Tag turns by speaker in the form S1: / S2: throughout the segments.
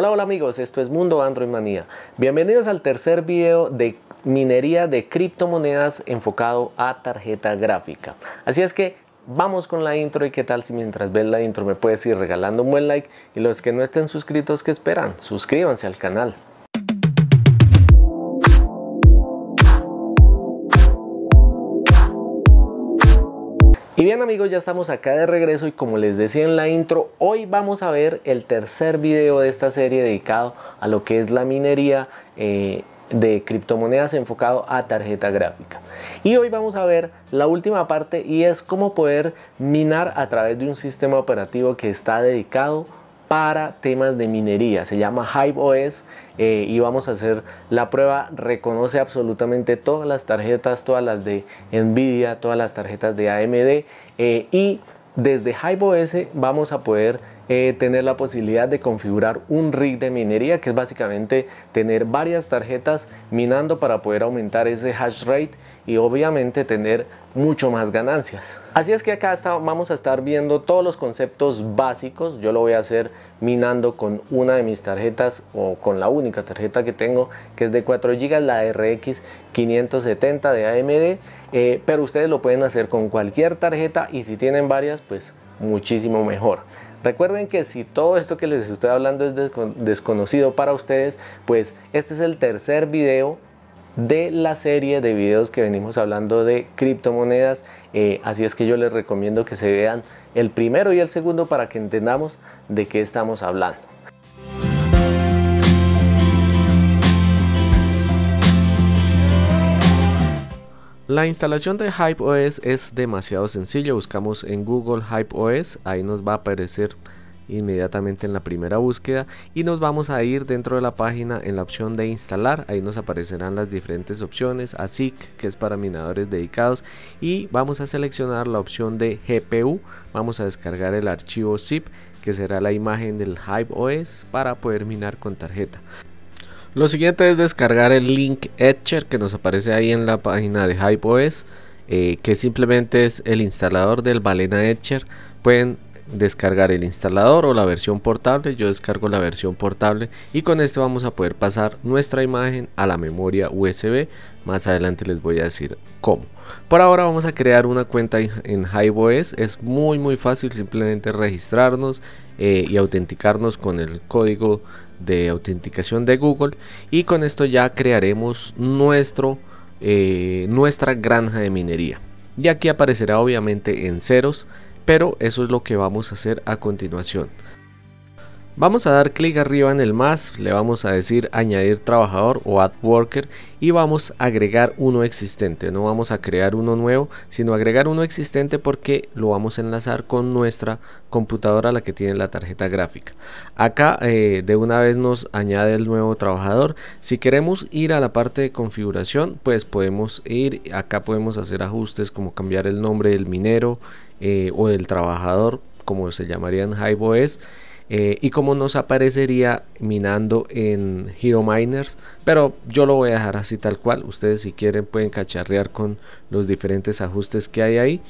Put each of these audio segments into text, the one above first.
S1: Hola, hola amigos, esto es Mundo Android Manía. Bienvenidos al tercer video de minería de criptomonedas enfocado a tarjeta gráfica. Así es que vamos con la intro y qué tal si mientras ves la intro me puedes ir regalando un buen like y los que no estén suscritos, ¿qué esperan? Suscríbanse al canal. bien amigos, ya estamos acá de regreso y como les decía en la intro, hoy vamos a ver el tercer video de esta serie dedicado a lo que es la minería eh, de criptomonedas enfocado a tarjeta gráfica. Y hoy vamos a ver la última parte y es cómo poder minar a través de un sistema operativo que está dedicado para temas de minería. Se llama Hive OS eh, y vamos a hacer la prueba. Reconoce absolutamente todas las tarjetas, todas las de NVIDIA, todas las tarjetas de AMD eh, y desde S vamos a poder eh, tener la posibilidad de configurar un rig de minería, que es básicamente tener varias tarjetas minando para poder aumentar ese hash rate y obviamente tener mucho más ganancias. Así es que acá vamos a estar viendo todos los conceptos básicos. Yo lo voy a hacer minando con una de mis tarjetas o con la única tarjeta que tengo que es de 4 GB, la RX 570 de AMD. Eh, pero ustedes lo pueden hacer con cualquier tarjeta y si tienen varias pues muchísimo mejor. Recuerden que si todo esto que les estoy hablando es desconocido para ustedes, pues este es el tercer video de la serie de videos que venimos hablando de criptomonedas. Eh, así es que yo les recomiendo que se vean el primero y el segundo para que entendamos de qué estamos hablando. La instalación de OS es demasiado sencilla, buscamos en Google Hype OS, ahí nos va a aparecer inmediatamente en la primera búsqueda y nos vamos a ir dentro de la página en la opción de instalar, ahí nos aparecerán las diferentes opciones, ASIC que es para minadores dedicados y vamos a seleccionar la opción de GPU, vamos a descargar el archivo zip que será la imagen del OS para poder minar con tarjeta. Lo siguiente es descargar el link Etcher que nos aparece ahí en la página de HypeOS, eh, que simplemente es el instalador del Balena Etcher. Pueden descargar el instalador o la versión portable yo descargo la versión portable y con este vamos a poder pasar nuestra imagen a la memoria USB más adelante les voy a decir cómo por ahora vamos a crear una cuenta en HiveOS es muy muy fácil simplemente registrarnos eh, y autenticarnos con el código de autenticación de Google y con esto ya crearemos nuestro eh, nuestra granja de minería y aquí aparecerá obviamente en ceros pero eso es lo que vamos a hacer a continuación. Vamos a dar clic arriba en el más, le vamos a decir añadir trabajador o add worker y vamos a agregar uno existente, no vamos a crear uno nuevo, sino agregar uno existente porque lo vamos a enlazar con nuestra computadora la que tiene la tarjeta gráfica. Acá eh, de una vez nos añade el nuevo trabajador, si queremos ir a la parte de configuración pues podemos ir, acá podemos hacer ajustes como cambiar el nombre del minero, eh, o el trabajador, como se llamaría en HiveOS eh, y como nos aparecería minando en Hero Miners, pero yo lo voy a dejar así tal cual, ustedes si quieren pueden cacharrear con los diferentes ajustes que hay ahí.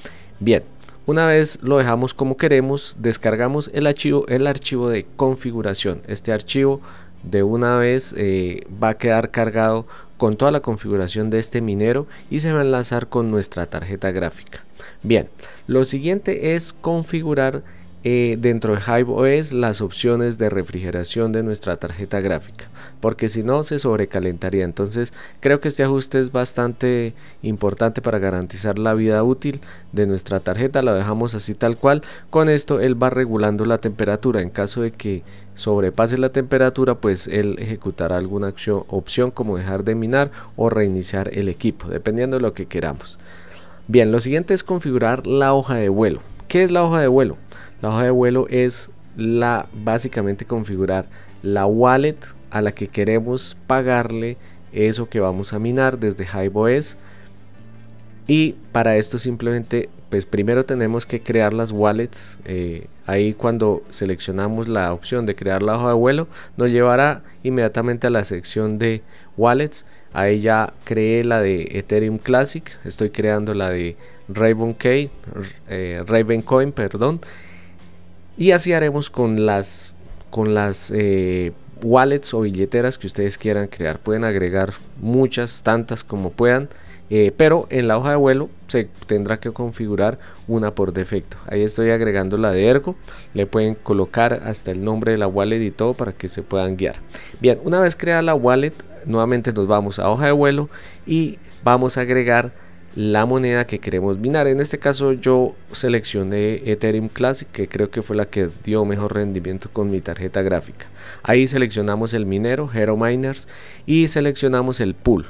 S1: Bien, una vez lo dejamos como queremos, descargamos el archivo, el archivo de configuración, este archivo de una vez eh, va a quedar cargado con toda la configuración de este minero y se va a enlazar con nuestra tarjeta gráfica. Bien, lo siguiente es configurar eh, dentro de Hive OS las opciones de refrigeración de nuestra tarjeta gráfica porque si no se sobrecalentaría entonces creo que este ajuste es bastante importante para garantizar la vida útil de nuestra tarjeta la dejamos así tal cual con esto él va regulando la temperatura en caso de que sobrepase la temperatura pues él ejecutará alguna opción como dejar de minar o reiniciar el equipo dependiendo de lo que queramos bien lo siguiente es configurar la hoja de vuelo ¿qué es la hoja de vuelo? La hoja de vuelo es la básicamente configurar la wallet a la que queremos pagarle eso que vamos a minar desde HiveOS. Y para esto simplemente, pues primero tenemos que crear las wallets. Eh, ahí cuando seleccionamos la opción de crear la hoja de vuelo, nos llevará inmediatamente a la sección de wallets. Ahí ya creé la de Ethereum Classic, estoy creando la de Raven, eh, Coin, perdón. Y así haremos con las, con las eh, wallets o billeteras que ustedes quieran crear. Pueden agregar muchas, tantas como puedan. Eh, pero en la hoja de vuelo se tendrá que configurar una por defecto. Ahí estoy agregando la de Ergo. Le pueden colocar hasta el nombre de la wallet y todo para que se puedan guiar. Bien, una vez creada la wallet, nuevamente nos vamos a hoja de vuelo y vamos a agregar la moneda que queremos minar. En este caso yo seleccioné Ethereum Classic que creo que fue la que dio mejor rendimiento con mi tarjeta gráfica. Ahí seleccionamos el minero, Hero Miners y seleccionamos el pool.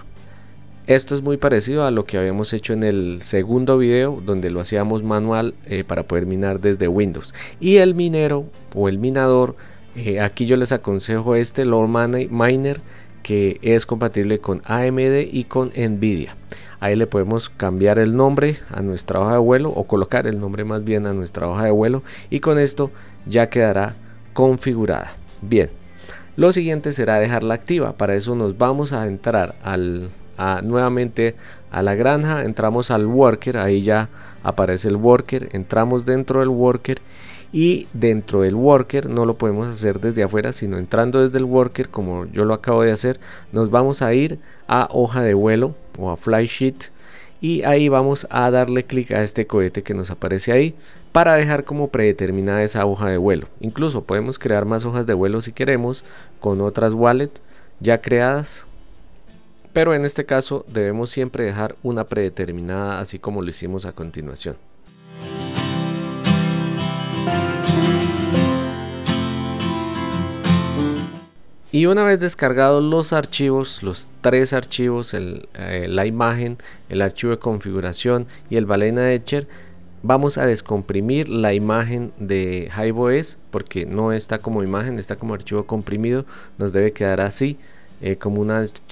S1: Esto es muy parecido a lo que habíamos hecho en el segundo video donde lo hacíamos manual eh, para poder minar desde Windows. Y el minero o el minador, eh, aquí yo les aconsejo este Lord Miner que es compatible con AMD y con Nvidia. Ahí le podemos cambiar el nombre a nuestra hoja de vuelo o colocar el nombre más bien a nuestra hoja de vuelo y con esto ya quedará configurada. Bien, lo siguiente será dejarla activa. Para eso nos vamos a entrar al, nuevamente a la granja, entramos al worker, ahí ya aparece el worker, entramos dentro del worker y dentro del worker no lo podemos hacer desde afuera sino entrando desde el worker como yo lo acabo de hacer nos vamos a ir a hoja de vuelo o a fly sheet y ahí vamos a darle clic a este cohete que nos aparece ahí para dejar como predeterminada esa hoja de vuelo incluso podemos crear más hojas de vuelo si queremos con otras wallet ya creadas pero en este caso debemos siempre dejar una predeterminada así como lo hicimos a continuación y una vez descargados los archivos, los tres archivos, eh, la imagen, el archivo de configuración y el balena etcher, vamos a descomprimir la imagen de HiveOS porque no está como imagen, está como archivo comprimido, nos debe quedar así eh, como un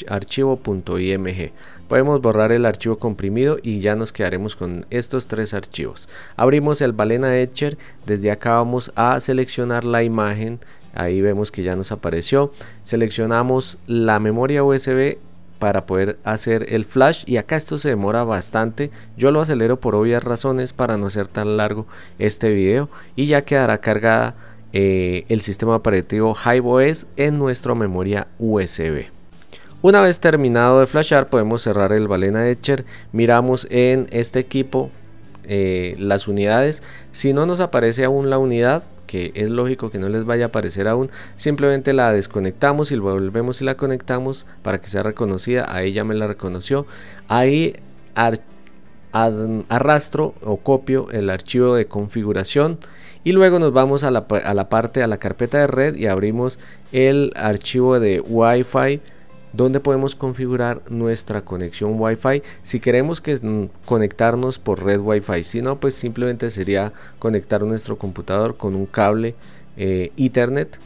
S1: archivo.img. Podemos borrar el archivo comprimido y ya nos quedaremos con estos tres archivos. Abrimos el Balena Etcher, desde acá vamos a seleccionar la imagen, ahí vemos que ya nos apareció. Seleccionamos la memoria USB para poder hacer el flash y acá esto se demora bastante yo lo acelero por obvias razones para no ser tan largo este video y ya quedará cargada eh, el sistema operativo HiveOS en nuestra memoria USB una vez terminado de flashar podemos cerrar el Balena Etcher, miramos en este equipo eh, las unidades, si no nos aparece aún la unidad, que es lógico que no les vaya a aparecer aún, simplemente la desconectamos y volvemos y la conectamos para que sea reconocida, ahí ya me la reconoció, ahí arrastro o copio el archivo de configuración y luego nos vamos a la, a la parte, a la carpeta de red y abrimos el archivo de Wi-Fi donde podemos configurar nuestra conexión Wi-Fi si queremos que mm, conectarnos por red Wi-Fi. Si no, pues simplemente sería conectar nuestro computador con un cable internet eh, Ethernet.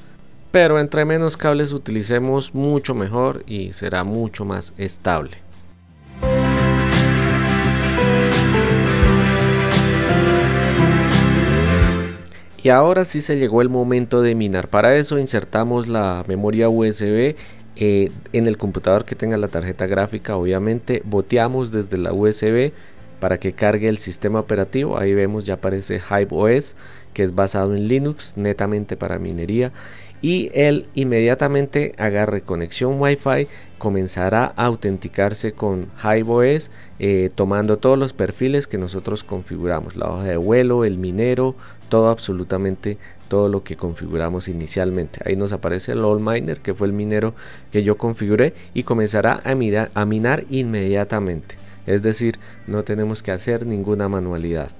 S1: Pero entre menos cables utilicemos mucho mejor y será mucho más estable. Y ahora sí se llegó el momento de minar. Para eso insertamos la memoria USB eh, en el computador que tenga la tarjeta gráfica obviamente boteamos desde la USB para que cargue el sistema operativo ahí vemos ya aparece Hive OS que es basado en Linux netamente para minería y él inmediatamente agarre conexión Wi-Fi comenzará a autenticarse con HiveOS eh, tomando todos los perfiles que nosotros configuramos, la hoja de vuelo, el minero, todo absolutamente todo lo que configuramos inicialmente. Ahí nos aparece el all miner que fue el minero que yo configuré y comenzará a, mirar, a minar inmediatamente. Es decir, no tenemos que hacer ninguna manualidad.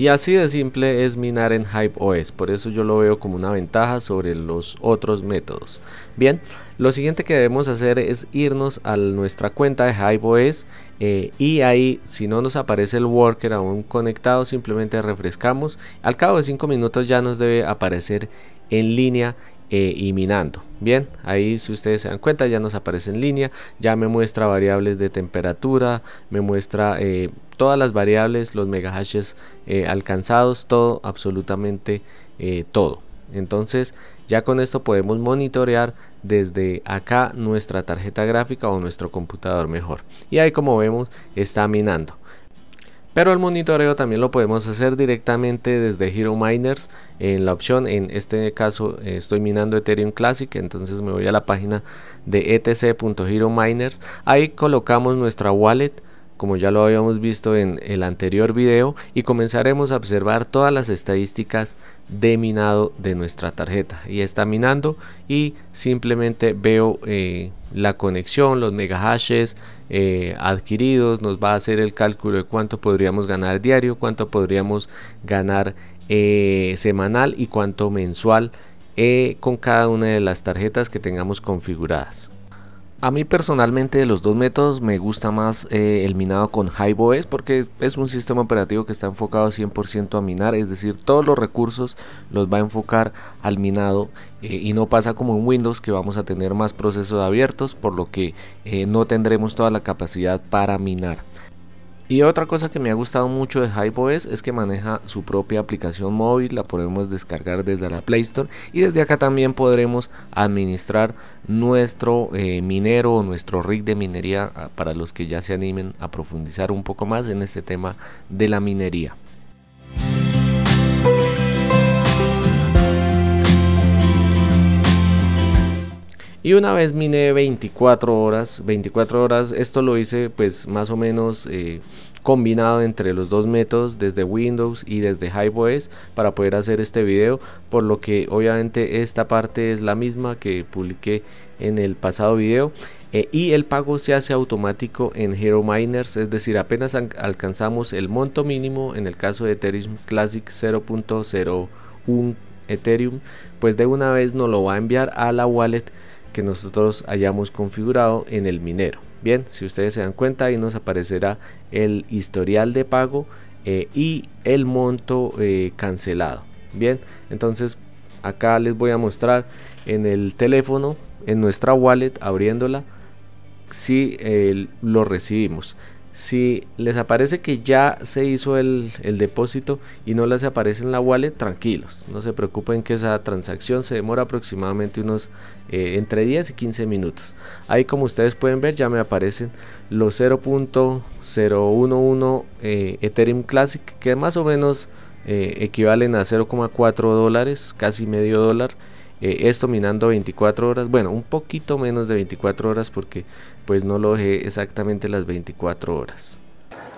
S1: Y así de simple es minar en os por eso yo lo veo como una ventaja sobre los otros métodos. Bien, lo siguiente que debemos hacer es irnos a nuestra cuenta de hype eh, y ahí si no nos aparece el worker aún conectado simplemente refrescamos. Al cabo de 5 minutos ya nos debe aparecer en línea eh, y minando. Bien, ahí si ustedes se dan cuenta ya nos aparece en línea, ya me muestra variables de temperatura, me muestra... Eh, todas las variables, los megahashes hashes eh, alcanzados, todo, absolutamente eh, todo. Entonces ya con esto podemos monitorear desde acá nuestra tarjeta gráfica o nuestro computador mejor. Y ahí como vemos está minando. Pero el monitoreo también lo podemos hacer directamente desde Hero Miners en la opción, en este caso eh, estoy minando Ethereum Classic, entonces me voy a la página de miners Ahí colocamos nuestra wallet como ya lo habíamos visto en el anterior video, y comenzaremos a observar todas las estadísticas de minado de nuestra tarjeta. Y está minando y simplemente veo eh, la conexión, los mega hashes eh, adquiridos, nos va a hacer el cálculo de cuánto podríamos ganar diario, cuánto podríamos ganar eh, semanal y cuánto mensual con cada una de las tarjetas que tengamos configuradas. A mí personalmente de los dos métodos me gusta más eh, el minado con HiveOS porque es un sistema operativo que está enfocado 100% a minar, es decir, todos los recursos los va a enfocar al minado eh, y no pasa como en Windows que vamos a tener más procesos abiertos por lo que eh, no tendremos toda la capacidad para minar. Y otra cosa que me ha gustado mucho de HypeOS es que maneja su propia aplicación móvil, la podemos descargar desde la Play Store y desde acá también podremos administrar nuestro eh, minero o nuestro rig de minería ah, para los que ya se animen a profundizar un poco más en este tema de la minería. Y una vez miné 24 horas, 24 horas, esto lo hice pues más o menos eh, combinado entre los dos métodos desde Windows y desde HiveOS para poder hacer este video, por lo que obviamente esta parte es la misma que publiqué en el pasado video. Eh, y el pago se hace automático en Hero Miners, es decir, apenas alcanzamos el monto mínimo, en el caso de Ethereum Classic 0.01 Ethereum, pues de una vez nos lo va a enviar a la wallet que nosotros hayamos configurado en el minero. Bien, si ustedes se dan cuenta ahí nos aparecerá el historial de pago eh, y el monto eh, cancelado. Bien, entonces acá les voy a mostrar en el teléfono, en nuestra wallet, abriéndola, si eh, lo recibimos. Si les aparece que ya se hizo el, depósito y no les aparece en la wallet, tranquilos, no se preocupen que esa transacción se demora aproximadamente unos eh, entre 10 y 15 minutos. Ahí como ustedes pueden ver ya me aparecen los 0.011 eh, Ethereum Classic que más o menos eh, equivalen a 0,4 dólares, casi medio dólar. Eh, esto minando 24 horas, bueno, un poquito menos de 24 horas porque pues no lo dejé exactamente las 24 horas.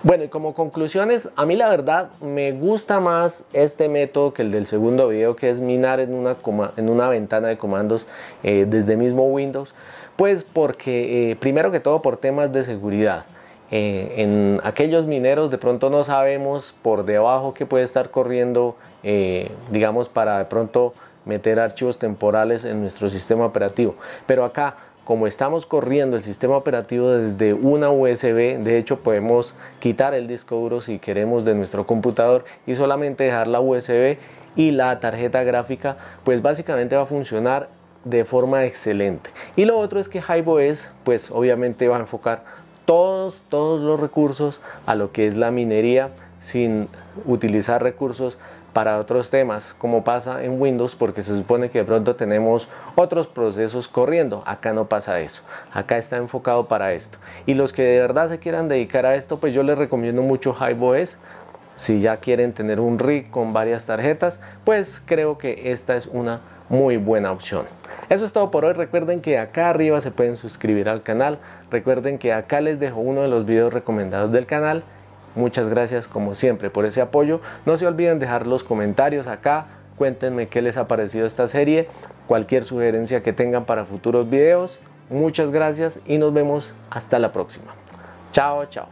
S1: Bueno, y como conclusiones, a mí la verdad me gusta más este método que el del segundo video, que es minar en una, en una ventana de comandos eh, desde mismo Windows, pues porque eh, primero que todo por temas de seguridad. en aquellos mineros de pronto no sabemos por debajo que puede estar corriendo eh, digamos, para de pronto meter archivos temporales en nuestro sistema operativo. Pero acá, como estamos corriendo el sistema operativo desde una USB, de hecho podemos quitar el disco duro si queremos de nuestro computador y solamente dejar la USB y la tarjeta gráfica, pues básicamente va a funcionar de forma excelente. Y lo otro es que HiveOS, pues obviamente va a enfocar todos, todos los recursos a lo que es la minería sin utilizar recursos para otros temas, como pasa en Windows, porque se supone que de pronto tenemos otros procesos corriendo. Acá no pasa eso. Acá está enfocado para esto. Y los que de verdad se quieran dedicar a esto, pues yo les recomiendo mucho HiveOS. Si ya quieren tener un rig con varias tarjetas, pues creo que esta es una muy buena opción. Eso es todo por hoy. Recuerden que acá arriba se pueden suscribir al canal. Recuerden que acá les dejo uno de los videos recomendados del canal Muchas gracias como siempre por ese apoyo. No se olviden dejar los comentarios acá. Cuéntenme qué les ha parecido esta serie, cualquier sugerencia que tengan para futuros videos. Muchas gracias y nos vemos hasta la próxima. Chao, chao.